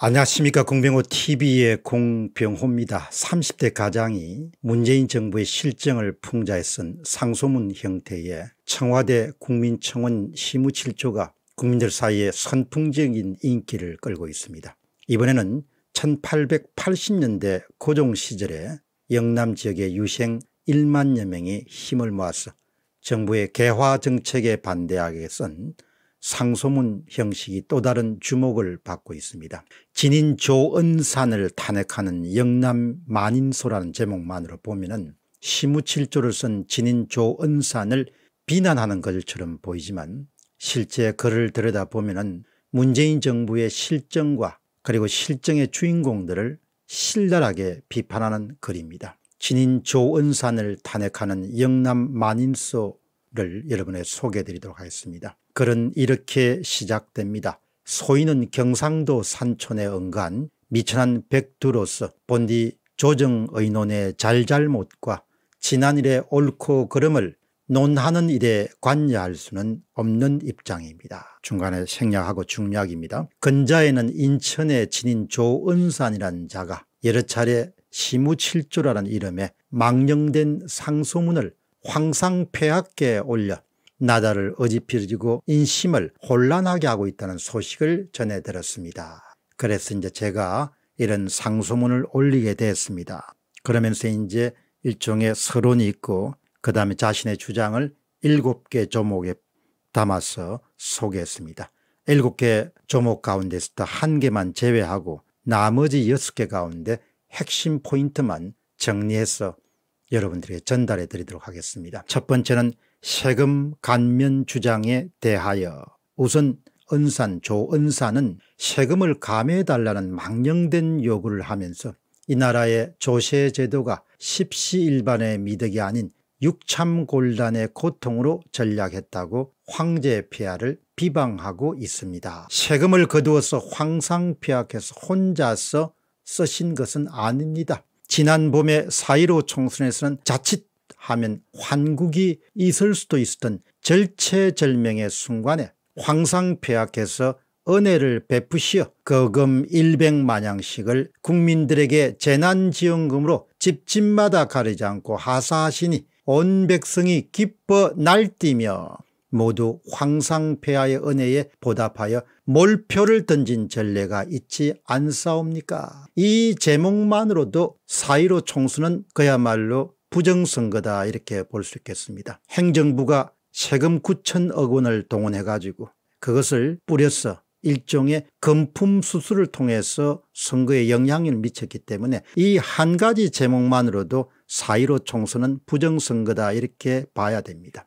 안녕하십니까 공병호 tv의 공병호입니다. 30대 가장이 문재인 정부의 실정을 풍자해 쓴 상소문 형태의 청와대 국민청원 시무 7조가 국민들 사이에 선풍적인 인기를 끌고 있습니다. 이번에는 1880년대 고종 시절에 영남 지역의 유생 1만여 명이 힘을 모아서 정부의 개화 정책에 반대하게 쓴 상소문 형식이 또 다른 주목을 받고 있습니다. 진인 조은산을 탄핵하는 영남 만인소라는 제목만으로 보면은 시무칠조를 쓴 진인 조은산을 비난하는 것처럼 보이지만 실제 글을 들여다보면은 문재인 정부의 실정과 그리고 실정의 주인공들을 신랄하게 비판하는 글입니다. 진인 조은산을 탄핵하는 영남 만인소를 여러분의 소개해 드리도록 하겠습니다. 글은 이렇게 시작됩니다. 소인은 경상도 산촌에 은간 미천한 백두로서 본디 조정의논의 잘잘못과 지난일의 옳고 그름을 논하는 일에 관여할 수는 없는 입장입니다. 중간에 생략하고 중략입니다. 근자에는 인천에 지닌 조은산이라는 자가 여러 차례 심우칠조라는이름에 망령된 상소문을 황상폐하께 올려 나다를 어지피지고 인심을 혼란하게 하고 있다는 소식을 전해 들었습니다. 그래서 이제 제가 이런 상소문을 올리게 되었습니다. 그러면서 이제 일종의 서론이 있고 그 다음에 자신의 주장을 일곱 개 조목에 담아서 소개했습니다. 일곱 개 조목 가운데서 도한 개만 제외하고 나머지 여섯 개 가운데 핵심 포인트만 정리해서 여러분들에게 전달해 드리도록 하겠습니다. 첫 번째는 세금 감면 주장에 대하여 우선 은산 조은산은 세금을 감해달라는 망령된 요구를 하면서 이 나라의 조세제도가 십시일반의 미덕이 아닌 육참골단의 고통으로 전략했다고 황제 폐하를 비방하고 있습니다. 세금을 거두어서 황상폐하께서 혼자서 쓰신 것은 아닙니다. 지난 봄에 4.15 총선에서는 자칫 하면 환국이 있을 수도 있었던 절체절명의 순간에 황상폐하께서 은혜를 베푸시어 거금 100만양씩을 국민들에게 재난지원금으로 집집마다 가리지 않고 하사하시니 온 백성이 기뻐 날뛰며 모두 황상폐하의 은혜에 보답하여 몰표를 던진 전례가 있지 않사옵니까 이 제목만으로도 사이로 총수는 그야말로 부정선거다 이렇게 볼 수 있겠습니다. 행정부가 세금 9천억 원을 동원해 가지고 그것을 뿌려서 일종의 금품 수수를 통해서 선거에 영향을 미쳤기 때문에 이 한 가지 제목만으로도 사1로 총선은 부정선거다 이렇게 봐야 됩니다.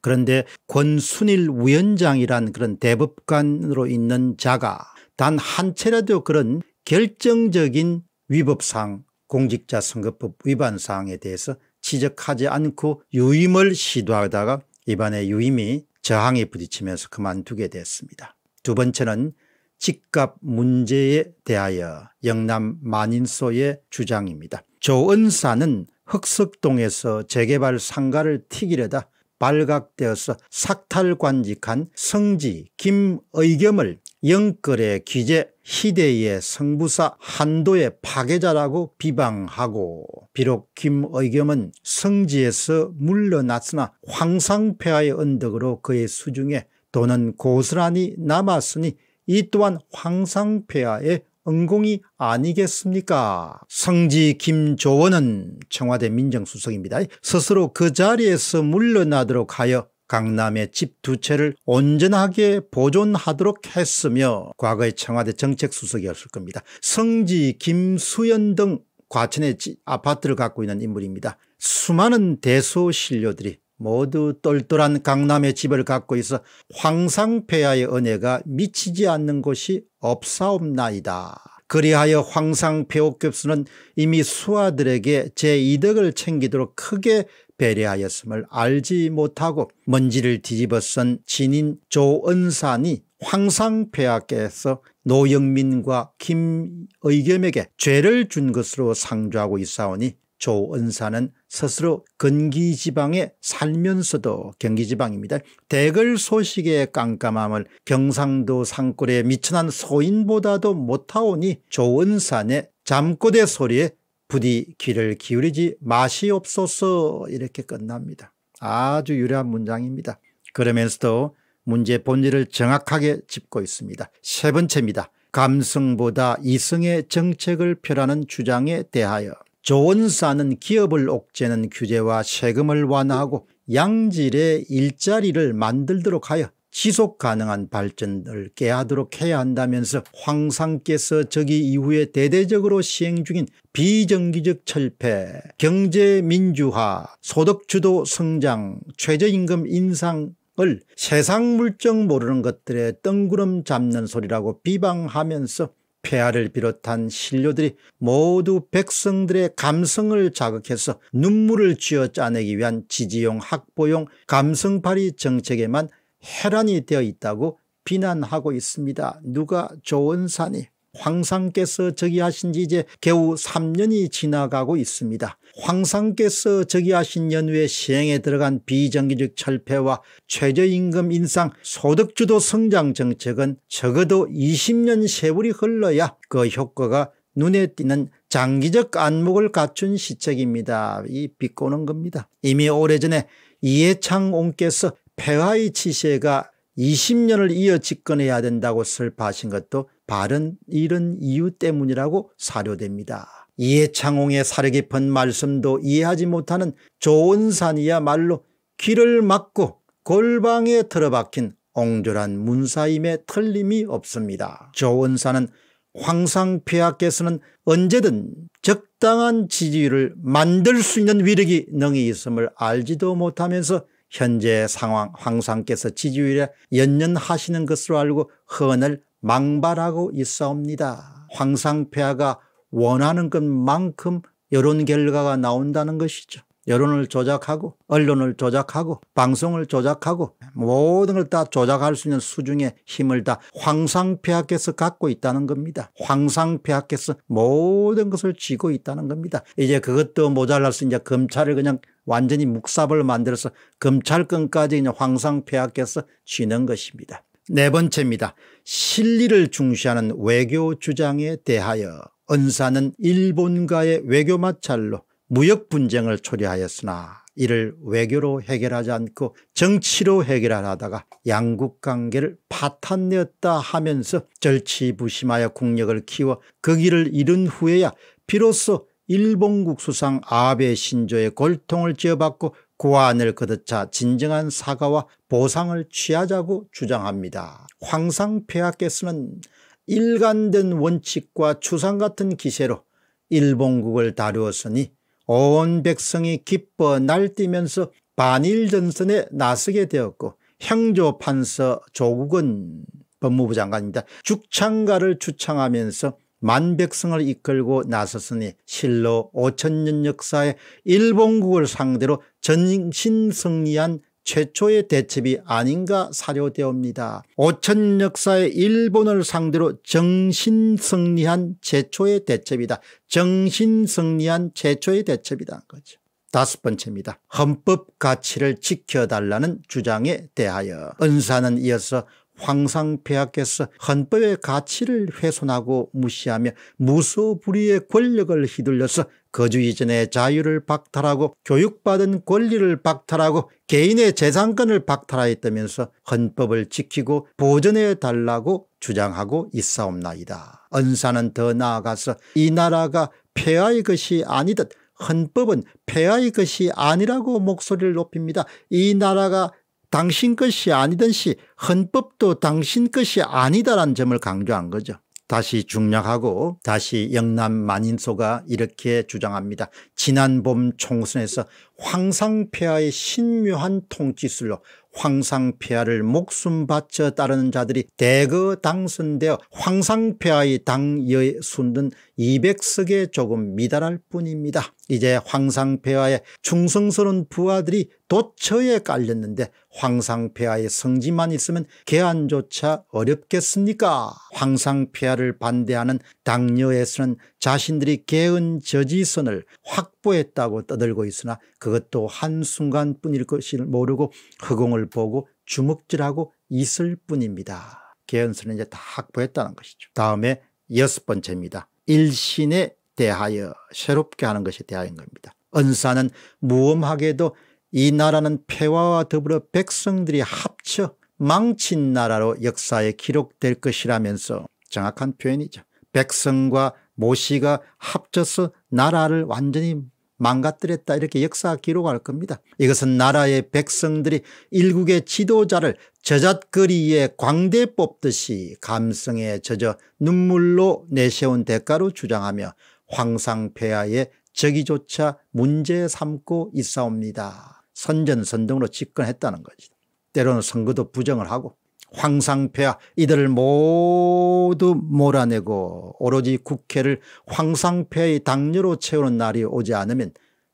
그런데 권순일 위원장이란 그런 대법관으로 있는 자가 단 한 차례도 그런 결정적인 위법상 공직자 선거법 위반 사항에 대해서 지적하지 않고 유임을 시도하다가 이번에 유임이 저항에 부딪히면서 그만두게 됐습니다. 두 번째는 집값 문제에 대하여 영남 만인소의 주장입니다. 조은사는 흑석동에서 재개발 상가를 튀기려다 발각되어서 삭탈관직한 성지 김의겸을 영끌의 기재 희대의 성부사 한도의 파괴자라고 비방하고 비록 김의겸은 성지에서 물러났으나 황상폐하의 언덕으로 그의 수중에 돈은 고스란히 남았으니 이 또한 황상폐하의 은공이 아니겠습니까 성지 김조원은 청와대 민정수석입니다 스스로 그 자리에서 물러나도록 하여 강남의 집 두 채를 온전하게 보존하도록 했으며 과거의 청와대 정책수석이었을 겁니다. 성지 김수현 등 과천의 아파트를 갖고 있는 인물입니다. 수많은 대소신료들이 모두 똘똘한 강남의 집을 갖고 있어 황상폐하의 은혜가 미치지 않는 곳이 없사옵나이다. 그리하여 황상폐옥급수는 이미 수아들에게 제 이득을 챙기도록 크게 배려하였음을 알지 못하고 먼지를 뒤집어 쓴 진인 조은산이 황상폐하께서 노영민과 김의겸에게 죄를 준 것으로 상주하고 있사오니 조은사는 스스로 근기지방에 살면서도 경기지방입니다. 대걸 소식의 깜깜함을 경상도 산골에 미천한 소인보다도 못하오니 조은산의 잠꼬대 소리에 부디 귀를 기울이지 마시옵소서 이렇게 끝납니다. 아주 유려한 문장입니다. 그러면서도 문제 본질을 정확하게 짚고 있습니다. 세 번째입니다. 감성보다 이성의 정책을 펴라는 주장에 대하여 조언사는 기업을 옥죄는 규제와 세금을 완화하고 양질의 일자리를 만들도록 하여 지속 가능한 발전을 깨하도록 해야 한다면서 황상께서 저기 이후에 대대적으로 시행 중인 비정기적 철폐, 경제 민주화, 소득주도 성장, 최저임금 인상 을 세상 물정 모르는 것들의 뜬구름 잡는 소리라고 비방하면서 폐하를 비롯한 신료들이 모두 백성들의 감성을 자극해서 눈물을 쥐어 짜내기 위한 지지용 학보용 감성파리 정책에만 해란이 되어 있다고 비난하고 있습니다. 누가 조원산이 황상께서 즉위하신 지 이제 겨우 3년이 지나가고 있습니다. 황상께서 즉위하신 연후에 시행에 들어간 비정규직 철폐와 최저임금 인상 소득주도 성장 정책은 적어도 20년 세월이 흘러야 그 효과가 눈에 띄는 장기적 안목을 갖춘 시책입니다. 이 비꼬는 겁니다. 이미 오래전에 이해창 온께서 폐하의 치세가 20년을 이어 집권해야 된다고 설파하신 것도 바른 이런 이유 때문이라고 사료됩니다. 이해창홍의 사려 깊은 말씀도 이해하지 못하는 조은산이야말로 귀를 막고 골방에 틀어박힌 옹졸한 문사임에 틀림이 없습니다. 조은산은 황상폐하께서는 언제든 적당한 지지율을 만들 수 있는 위력이 능히 있음을 알지도 못하면서 현재 상황 황상께서 지지율에 연연하시는 것으로 알고 흔을 망발하고 있사옵니다. 황상폐하가 원하는 것만큼 여론 결과가 나온다는 것이죠. 여론을 조작하고 언론을 조작하고 방송을 조작하고 모든 걸 다 조작할 수 있는 수중의 힘을 다 황상폐하께서 갖고 있다는 겁니다. 황상폐하께서 모든 것을 쥐고 있다는 겁니다. 이제 그것도 모자라서 이제 검찰을 그냥 완전히 묵삽을 만들어서 검찰권까지 그냥 황상폐악께서 쥐는 것입니다. 네 번째입니다. 실리를 중시하는 외교 주장에 대하여 언사는 일본과의 외교 마찰로 무역 분쟁을 초래하였으나 이를 외교로 해결하지 않고 정치로 해결하다가 양국 관계를 파탄내었다 하면서 절치부심하여 국력을 키워 그 길을 잃은 후에야 비로소 일본국 수상 아베 신조의 골통을 지어받고 고안을 거듭차 진정한 사과와 보상을 취하자고 주장합니다. 황상폐하께서는 일관된 원칙과 추상 같은 기세로 일본국을 다루었으니 온 백성이 기뻐 날뛰면서 반일전선에 나서게 되었고 형조판서 조국은 법무부 장관입니다. 죽창가를 추창하면서 만백성을 이끌고 나섰으니 실로 5천년 역사의 일본국을 상대로 전신승리한 최초의 대첩이 아닌가 사료되옵니다. 5천년 역사의 일본을 상대로 정신승리한 최초의 대첩이다. 정신승리한 최초의 대첩이다. 거죠. 다섯 번째입니다. 헌법 가치를 지켜달라는 주장에 대하여 은사는 이어서 황상폐하께서 헌법의 가치를 훼손하고 무시하며 무소불위의 권력을 휘둘려서 거주 이전의 자유를 박탈하고 교육받은 권리를 박탈하고 개인의 재산권을 박탈하였다면서 헌법을 지키고 보존해 달라고 주장하고 있사옵나이다. 언사는 더 나아가서 이 나라가 폐하의 것이 아니듯 헌법은 폐하의 것이 아니라고 목소리를 높입니다. 이 나라가 당신 것이 아니든시 헌법도 당신 것이 아니다라는 점을 강조한 거죠. 다시 중략하고 다시 영남 만인소가 이렇게 주장합니다. 지난 봄 총선에서 황상폐하의 신묘한 통치술로 황상폐하를 목숨 바쳐 따르는 자들이 대거 당선되어 황상폐하의 당여에 순든 200석에 조금 미달할 뿐입니다. 이제 황상폐하의 충성스러운 부하들이 도처에 깔렸는데 황상폐하의 성지만 있으면 개안조차 어렵겠습니까 황상폐하를 반대하는 당녀에서는 자신들이 개은 저지선을 확보했다고 떠들고 있으나 그것도 한순간뿐일 것을 모르고 허공을 보고 주먹질하고 있을 뿐입니다. 개헌선은 이제 다 확보했다는 것이죠. 다음에 여섯 번째입니다. 일신에 대하여 새롭게 하는 것이 대하인 겁니다. 은사는 무엄하게도 이 나라는 폐화와 더불어 백성들이 합쳐 망친 나라로 역사에 기록될 것이라면서 정확한 표현이죠. 백성과 모씨가 합쳐서 나라를 완전히 망가뜨렸다 이렇게 역사 기록할 겁니다. 이것은 나라의 백성들이 일국의 지도자를 저잣거리에 광대 뽑듯이 감성에 젖어 눈물로 내세운 대가로 주장하며 황상폐하의 적이조차 문제 삼고 있사옵니다. 선전선동으로 집권했다는 거지 때로는 선거도 부정을 하고 황상폐하 이들을 모두 몰아내고 오로지 국회를 황상폐의 당뇨로 채우는 날이 오지 않으면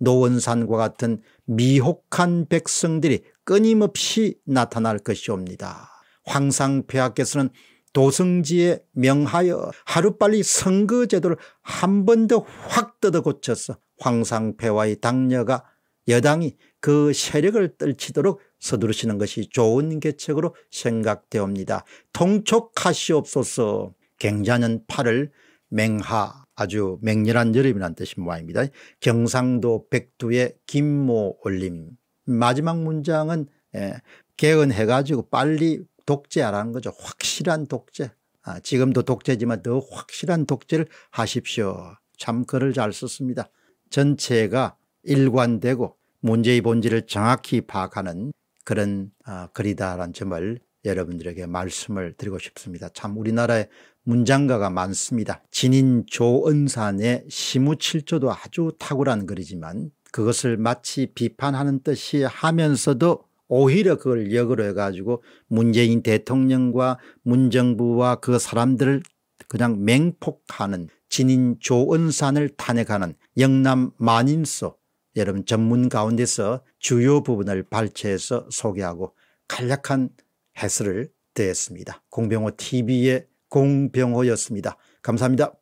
노원산과 같은 미혹한 백성들이 끊임없이 나타날 것이옵니다. 황상폐하께서는 도승지에 명하여 하루빨리 선거제도를 한 번 더 확 뜯어 고쳐서 황상폐와의 당녀가 여당이 그 세력을 떨치도록 서두르시는 것이 좋은 계책으로 생각되옵니다. 통촉하시옵소서 경자년 8월 맹하 아주 맹렬한 여름이란 뜻인 모양입니다. 경상도 백두의 김모 올림 마지막 문장은 예, 개헌해가지고 빨리 독재하라는 거죠. 확실한 독재 아, 지금도 독재지만 더 확실한 독재를 하십시오. 참 글을 잘 썼습니다. 전체가 일관되고 문제의 본질을 정확히 파악하는 그런 아, 글이다라는 점을 여러분들에게 말씀을 드리고 싶습니다. 참 우리나라에 문장가가 많습니다. 진인 조은산의 시무칠조도 아주 탁월한 글이지만 그것을 마치 비판하는 뜻이 하면서도 오히려 그걸 역으로 해가지고 문재인 대통령과 문정부와 그 사람들을 그냥 맹폭하는 진인 조은산을 탄핵하는 영남 만인소 여러분 전문 가운데서 주요 부분을 발췌해서 소개하고 간략한 해설을 드렸습니다. 공병호 TV의 공병호였습니다. 감사합니다.